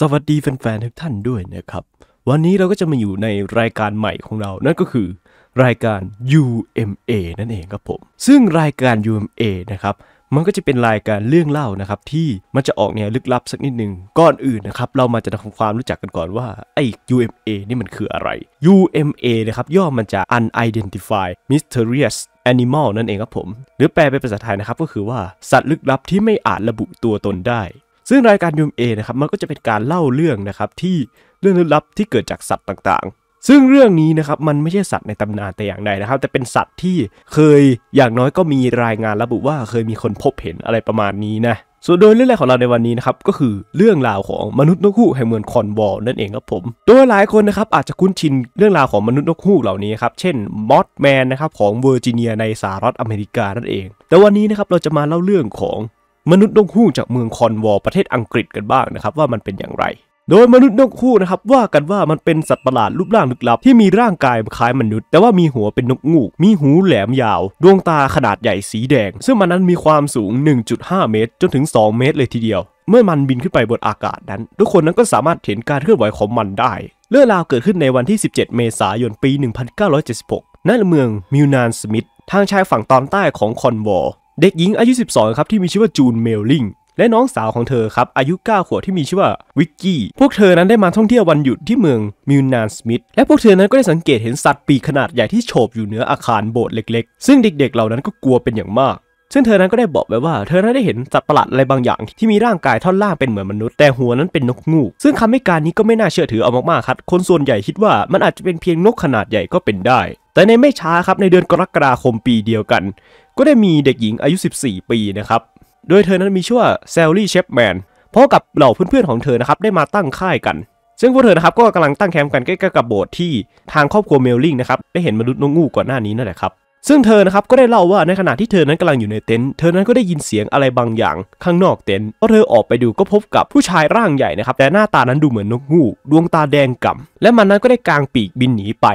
สวัสดีแฟนๆทุกท่านด้วยนะครับ วันนี้เราก็จะมาอยู่ในรายการใหม่ของเรานั่นก็คือรายการ UMA นั่นเองครับผม ซึ่งรายการ UMA นะครับ มันก็จะเป็นรายการเรื่องเล่านะครับที่มันจะออกแนวลึกลับสักนิดหนึ่งก่อนอื่นนะครับเรามาจะทำความรู้จักกันก่อนว่าไอ้ UMA นี่มันคืออะไร UMA นะครับย่อมันจะ Unidentified Mysterious Animal นั่นเองครับผมหรือแปลเป็นภาษาไทยนะครับก็คือว่าสัตว์ลึกลับที่ไม่อาจระบุตัวตนได้ซึ่งรายการูมเอนะครับมันก็จะเป็นการเล่าเรื่องนะครับที่เรื่องลึกลับที่เกิดจากสัตว์ต่าง ๆ ซึ่งเรื่องนี้นะครับมันไม่ใช่สัตว์ในตำนานแต่อย่างใดนะครับแต่เป็นสัตว์ที่เคยอย่างน้อยก็มีรายงานระบุว่าเคยมีคนพบเห็นอะไรประมาณนี้นะส่วนโดยเรื่องแรกของเราในวันนี้นะครับก็คือเรื่องราวของมนุษย์นกฮูกแห่งเมืองคอนบอลนั่นเองครับผมโดยหลายคนนะครับอาจจะคุ้นชินเรื่องราวของมนุษย์นกฮูกเหล่านี้ครับเช่นมอสแมนนะครับของเวอร์จิเนียในสหรัฐอเมริกานั่นเอง แต่วันนี้นะครับเราจะมาเล่าเรื่องของมนุษย์นกฮูกจากเมืองคอนวอลประเทศอังกฤษกันบ้างนะครับว่ามันเป็นอย่างไร โดยมนุษย์นกฮูกนะครับว่ากันว่ามันเป็นสัตว์ประหลาดรูปร่างลึกลับที่มีร่างกายคล้ายมนุษย์แต่ว่ามีหัวเป็นนกงูก มีหูแหลมยาว ดวงตาขนาดใหญ่สีแดง ซึ่งมันนั้นมีความสูง 1.5 เมตร จนถึง 2 เมตรเลยทีเดียว เมื่อมันบินขึ้นไปบนอากาศนั้นทุกคนนั้นก็สามารถเห็นการเคลื่อนไหวของมันได้เรื่องราวเกิดขึ้นในวันที่ 17 เมษายน ปี 1976 ณ เมืองมิวนานสมิธทางชายฝั่งตอนใต้ของคอนวอลเด็กหญิงอายุ 12ครับที่มีชื่อว่าจูนเมลลิงและน้องสาวของเธอครับอายุ 9 ขวบที่มีชื่อว่าวิกกี้พวกเธอนั้นได้มาท่องเที่ยววันหยุดที่เมืองมิวนานสมิธและพวกเธอนั้นก็ได้สังเกตเห็นสัตว์ปีกขนาดใหญ่ที่โฉบอยู่เหนืออาคารโบสถ์เล็กๆ ซึ่งเด็กๆเหล่านั้นก็กลัวเป็นอย่างมาก ซึ่งเธอนั้นก็ได้บอกไว้ว่า เธอนั้นได้เห็นสัตว์ประหลาดอะไรบางอย่างที่มีร่างกายท่อนล่างเป็นเหมือนมนุษย์แต่หัวนั้นเป็นนกงูกซึ่งคำให้การนี้ก็ไม่น่าเชื่อถือเอามากๆครับคนส่วนใหญ่คิดว่ามันอาจจะเป็นเพียงนกขนาดใหญ่ก็เป็นได้ แต่ในไม่ช้าครับในเดือนกรกฎาคมปีเดียวกันก็ได้มีเด็กหญิงอายุ 14 ปี นะครับ โดยเธอนั้นมีชื่อว่าแซลลี่ เชฟแมนพราะกับเหล่าเพื่อนๆ ของเธอ นะครับ ได้มาตั้งค่ายกัน ซึ่งพวกเธอ นะครับ ก็กำลังตั้งแคมป์กันใกล้ๆกับโบสถ์ที่ทางครอบครัวเมลลิงนะครับ ได้เห็นมนุษย์นกงูก่อนหน้านี้นั่นแหละครับ ซึ่งเธอ นะครับ ก็ได้เล่าว่าในขณะที่เธอนั้นกำลังอยู่ในเต็นท์ เธอนั้นก็ได้ยินเสียงอะไรบางอย่างข้างนอกเต็นท์ พอเธอออกไปดู ก็พบกับผู้ชายร่างใหญ่ นะครับ แต่หน้าตานั้นดูเหมือนนกงู ดวงตาแดงก่ำและมันนั้นก็ได้กางปีกบินหนีไป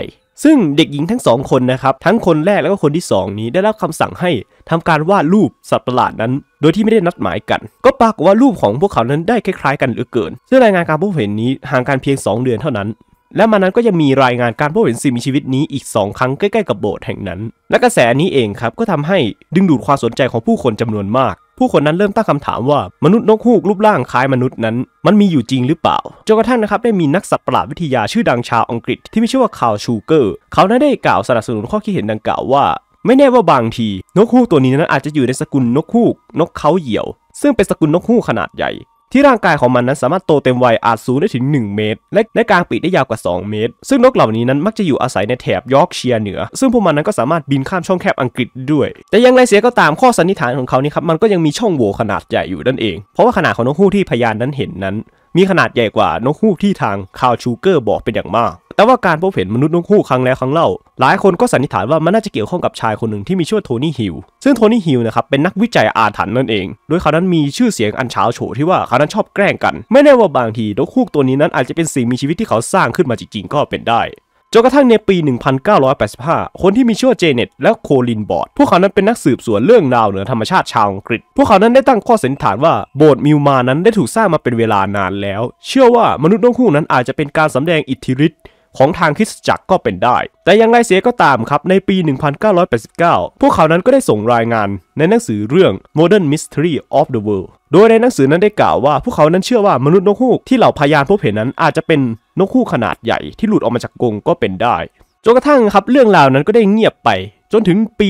ซึ่ง เด็กหญิงทั้งสองคนนะครับทั้งคนแรกแล้วก็คนที่ 2 นี้ได้รับคำสั่งให้ทำการวาดรูปสัตว์ประหลาดนั้น โดยที่ไม่ได้นัดหมายกัน ก็ปรากฏว่ารูปของพวกเขานั้นได้คล้ายๆ กันเหลือเกินซึ่งรายงานการพบเห็นนี้ห่างกันเพียง 2 เดือนเท่านั้น และมานั้นก็ยังมีรายงานการพบเห็นสิ่งมีชีวิตนี้อีก 2 ครั้งใกล้ๆกับโบสถ์แห่งนั้น และกระแสนี้เองครับก็ทำให้ดึงดูดความสนใจของผู้คนจำนวนมากผู้คนนั้นเริ่มตั้งคำถามว่ามนุษย์นกฮูกรูปร่างคล้ายมนุษย์นั้น มันมีอยู่จริงหรือเปล่าจนกระทั่งนะครับได้มีนักสัตว์ประหลาดวิทยาชื่อดังชาวอังกฤษที่มีชื่อว่าคาร์ลชูเกอร์เขานั้นได้กล่าวสนับสนุนข้อคิดเห็นดังกล่าวว่า ไม่แน่ว่าบางที นกฮูกตัวนี้นั้นอาจจะอยู่ในสกุลนกฮูก นกเขาเหี่ยว ซึ่งเป็นสกุลนกฮูกขนาดใหญ่ที่ร่างกายของมันนั้นสามารถโตเต็มวัยอาจสูงได้ถึง 1 เมตร และในกลางปีกได้ยาวกว่า 2 เมตร ซึ่งนกเหล่านี้นั้นมักจะอยู่อาศัยในแถบยอร์กเชียร์เหนือ ซึ่งพวกมันนั้นก็สามารถบินข้ามช่องแคบอังกฤษด้วย แต่ยังไรเสียก็ตามข้อสันนิษฐานของเขานี่ครับ มันก็ยังมีช่องโหว่ขนาดใหญ่อยู่นั่นเองเพราะว่าขนาดของนกฮูกที่พยานนั้นเห็นนั้น มีขนาดใหญ่กว่านกฮูกที่ทางคาวชูเกอร์บอกเป็นอย่างมากแต่ว่าการพบเห็นมนุษย์นกคู่ครั้งแล้ว ครั้งเล่า หลายคนก็สันนิษฐานว่ามันน่าจะเกี่ยวข้องกับชายคนหนึ่ง ที่มีชื่อโทนี่ฮิลซึ่งโทนี่ฮิลนะครับเป็นนักวิจัยอาถรรพ์นั่นเอง โดยเขานั้นมีชื่อเสียงอันเฉาโฉที่ว่าเขานั้นชอบแกล้งกัน ไม่แน่ว่าบางทีนกคู่ตัวนี้นั้นอาจจะเป็นสิ่งมีชีวิตที่เขาสร้างขึ้นมาจริงๆก็เป็นได้ จนกระทั่งในปี 1985 คนที่มีชื่อเจเน็ตและโคลินบอร์ดพวกเขานั้นเป็นนักสืบสวนเรื่องราวเหนือธรรมชาติชาวอังกฤษพวกเขานั้นได้ตั้งข้อสันนิษฐานว่าโบสถ์มิวมานั้นได้ถูกสร้างมาเป็นเวลานานแล้ว เชื่อว่ามนุษย์น้องคู่นั้นอาจจะเป็นการสำแดงอิทธิฤทธิ์ของทางคริสจักรก็เป็นได้ แต่ยังไงเสียก็ตามครับ ในปี 1989 พวกเขานั้นก็ได้ส่งรายงานในหนังสือเรื่อง Modern Mystery of the World โดยในหนังสือนั้นได้กล่าวว่า พวกเขานั้นเชื่อว่ามนุษย์นกฮูก ที่เหล่าพยานพบเห็นนั้นอาจจะเป็นนกฮูกขนาดใหญ่ที่หลุดออกมาจากกรงก็เป็นได้ จนกระทั่งครับ เรื่องราวนั้นก็ได้เงียบไป จนถึงปี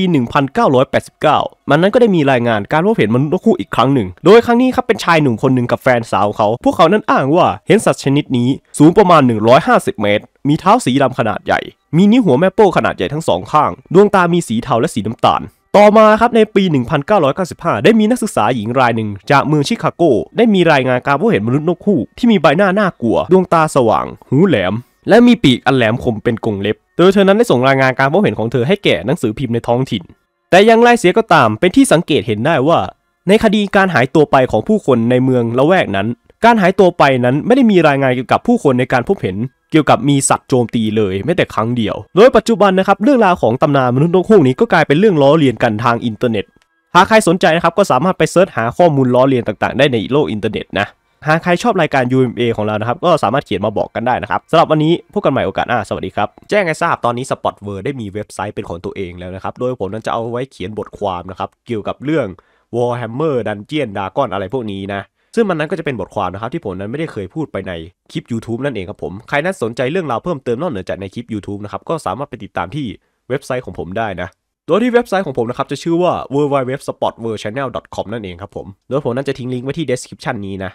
1989 มันนั้นก็ได้มีรายงานการพบเห็นมนุษย์นกคู่อีกครั้งหนึ่ง โดยครั้งนี้ครับเป็นชายหนุ่มคนหนึ่งกับแฟนสาวเขา พวกเขานั้นอ้างว่าเห็นสัตว์ชนิดนี้สูงประมาณ 150 เมตรมีเท้าสีดำขนาดใหญ่ มีนิ้วหัวแม่โป้ขนาดใหญ่ทั้งสองข้าง ดวงตามีสีเทาและสีน้ำตาล ต่อมาครับในปี 1995 ได้มีนักศึกษาหญิงรายหนึ่งจากเมืองชิคาโก ได้มีรายงานการพบเห็นมนุษย์นกคู่ ที่มีใบหน้าน่ากลัว ดวงตาสว่าง หูแหลม และมีปีกอันแหลมคมเป็นกรงเล็บ โดยเธอนั้นได้ส่งรายงานการพบเห็นของเธอให้แก่หนังสือพิมพ์ในท้องถิ่น แต่อย่างไรเสียก็ตาม เป็นที่สังเกตเห็นได้ว่า ในคดีการหายตัวไปของผู้คนในเมืองละแวกนั้นการหายตัวไปนั้นไม่ได้มีรายงานเกี่ยวกับผู้คนในการพบเห็น เกี่ยวกับมีสัตว์โจมตีเลยไม่แต่ครั้งเดียว โดยปัจจุบันนะครับเรื่องราวของตำนานมนุษย์นกฮูกนี้ก็กลายเป็นเรื่องล้อเลียนกันทางอินเทอร์เน็ตหากใครสนใจนะครับก็สามารถไปเสิร์ชหาข้อมูลล้อเลียนต่างๆได้ในโลกอินเทอร์เน็ตนะหากใครชอบรายการ UMA ของเรานะครับก็สามารถเขียนมาบอกกันได้นะครับสำหรับวันนี้พบกันใหม่โอกาสหน้าสวัสดีครับแจ้งให้ทราบตอนนี้ Spot w o r d ได้มีเว็บไซต์เป็นของตัวเองแล้วนะครับโดยผมนั้นจะเอาไว้เขียนบทความนะครับเกี่ยวกับเรื่อง Warhammer Dungeon Dragon อะไรพวกนี้นะซึ่งมันนั้นก็จะเป็นบทความนะครับ ที่ผมนั้นไม่ได้เคยพูดไปในคลิป YouTube นั่นเองครับผม ใครนั้นสนใจเรื่องราวเพิ่มเติมนอกเหนือจากในคลิป YouTube นะครับก็สามารถไปติดตามที่เว็บไซต์ของผมได้นะโดยที่เว็บไซต์ของผมนะครับจะชื่อว่า w w w s p o t w o r l d c h a n n e l c o m นั่นเองครับผม โดยผมนั้นจะทิ้งลิงก์ไว้ที่ description นี้นะ